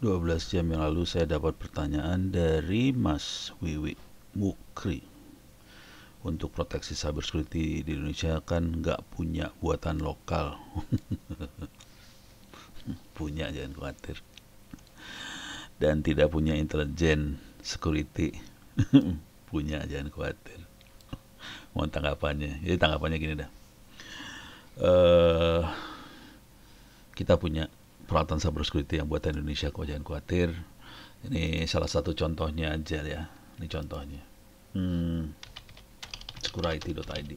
12 jam yang lalu saya dapat pertanyaan dari Mas Wiwi Mukri untuk proteksi cyber security di Indonesia kan nggak punya buatan lokal punya jangan khawatir dan tidak punya intelijen security punya jangan khawatir mau tanggapannya jadi tanggapannya gini dah uh, kita punya peralatan cyber security yang buatan Indonesia kok jangan khawatir. Ini salah satu contohnya aja ya. Ini contohnya. Hmm, security.id.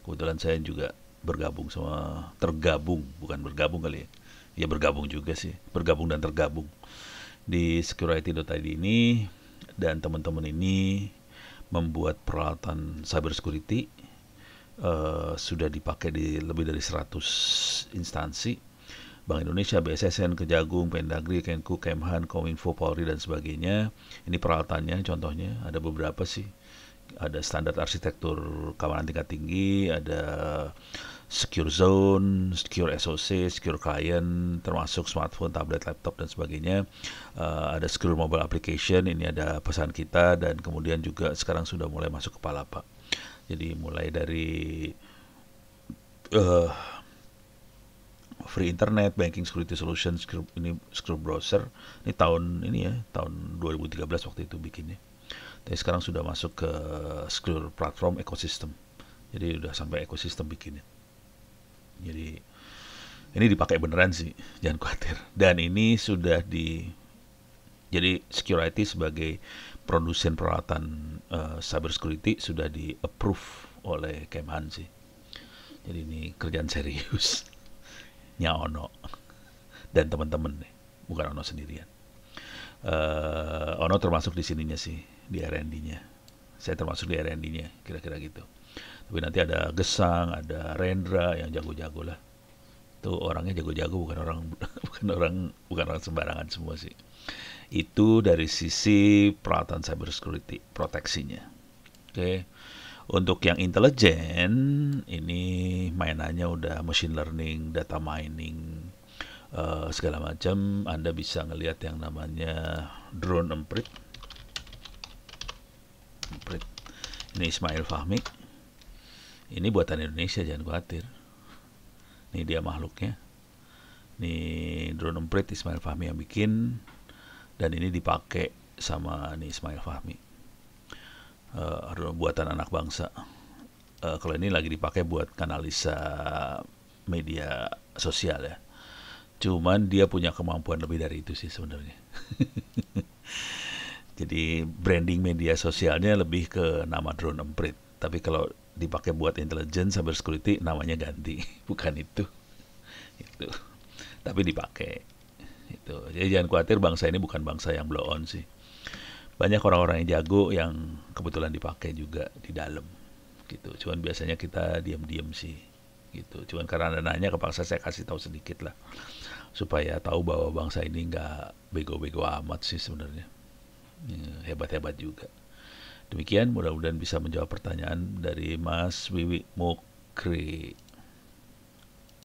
Kebetulan saya juga bergabung sama tergabung, bukan bergabung kali ya. Ya bergabung juga sih, bergabung dan tergabung di security.id ini dan teman-teman ini membuat peralatan cyber security uh, sudah dipakai di lebih dari 100 instansi Bank Indonesia, BSSN, Kejagung, Pendagri, Kenku, Kemhan, Kominfo, Polri dan sebagainya. Ini peralatannya contohnya ada beberapa sih. Ada standar arsitektur keamanan tingkat tinggi, ada secure zone, secure SOC, secure client, termasuk smartphone, tablet, laptop dan sebagainya. Uh, ada secure mobile application, ini ada pesan kita dan kemudian juga sekarang sudah mulai masuk kepala, Pak. Jadi mulai dari uh, free internet, banking security solution, screw, ini screw browser. Ini tahun ini ya, tahun 2013 waktu itu bikinnya. Tapi sekarang sudah masuk ke screw platform ekosistem. Jadi udah sampai ekosistem bikinnya. Jadi ini dipakai beneran sih, jangan khawatir. Dan ini sudah di jadi security sebagai produsen peralatan uh, cyber security sudah di approve oleh Kemhan sih. Jadi ini kerjaan serius nya Ono dan teman-teman nih bukan Ono sendirian uh, Ono termasuk di sininya sih di R&D-nya saya termasuk di R&D-nya kira-kira gitu tapi nanti ada Gesang ada Rendra yang jago-jago lah itu orangnya jago-jago bukan orang bukan orang bukan orang sembarangan semua sih itu dari sisi peralatan cyber security proteksinya oke okay. Untuk yang intelijen, ini mainannya udah machine learning, data mining, uh, segala macam. Anda bisa ngelihat yang namanya drone emprit. emprit. Ini Ismail Fahmi. Ini buatan Indonesia, jangan khawatir. Ini dia makhluknya. Ini drone emprit Ismail Fahmi yang bikin. Dan ini dipakai sama nih Ismail Fahmi uh, buatan anak bangsa. Uh, kalau ini lagi dipakai buat kanalisa media sosial ya. Cuman dia punya kemampuan lebih dari itu sih sebenarnya. Jadi branding media sosialnya lebih ke nama drone emprit. Tapi kalau dipakai buat intelijen cyber security namanya ganti, bukan itu. itu. Tapi dipakai. Itu. Jadi jangan khawatir bangsa ini bukan bangsa yang blow on sih banyak orang-orang yang jago yang kebetulan dipakai juga di dalam gitu cuman biasanya kita diam-diam sih gitu cuman karena anda nanya kepaksa saya kasih tahu sedikit lah supaya tahu bahwa bangsa ini nggak bego-bego amat sih sebenarnya iya, hebat-hebat juga demikian mudah-mudahan bisa menjawab pertanyaan dari Mas Wiwi Mukri